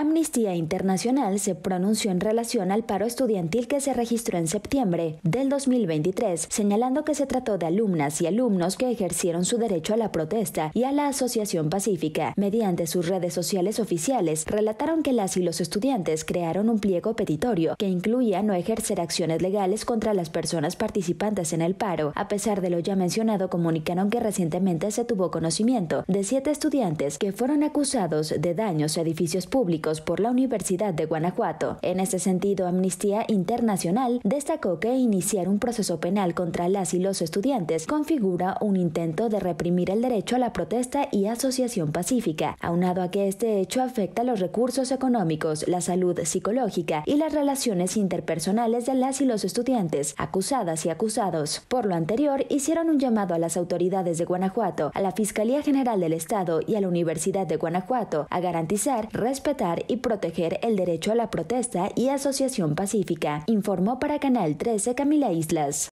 Amnistía Internacional se pronunció en relación al paro estudiantil que se registró en septiembre del 2023, señalando que se trató de alumnas y alumnos que ejercieron su derecho a la protesta y a la asociación pacífica. Mediante sus redes sociales oficiales, relataron que las y los estudiantes crearon un pliego petitorio que incluía no ejercer acciones legales contra las personas participantes en el paro. A pesar de lo ya mencionado, comunicaron que recientemente se tuvo conocimiento de siete estudiantes que fueron acusados de daños a edificios públicos por la Universidad de Guanajuato. En este sentido, Amnistía Internacional destacó que iniciar un proceso penal contra las y los estudiantes configura un intento de reprimir el derecho a la protesta y asociación pacífica, aunado a que este hecho afecta los recursos económicos, la salud psicológica y las relaciones interpersonales de las y los estudiantes, acusadas y acusados. Por lo anterior, hicieron un llamado a las autoridades de Guanajuato, a la Fiscalía General del Estado y a la Universidad de Guanajuato a garantizar, respetar y proteger el derecho a la protesta y asociación pacífica, informó para Canal 13 Camila Islas.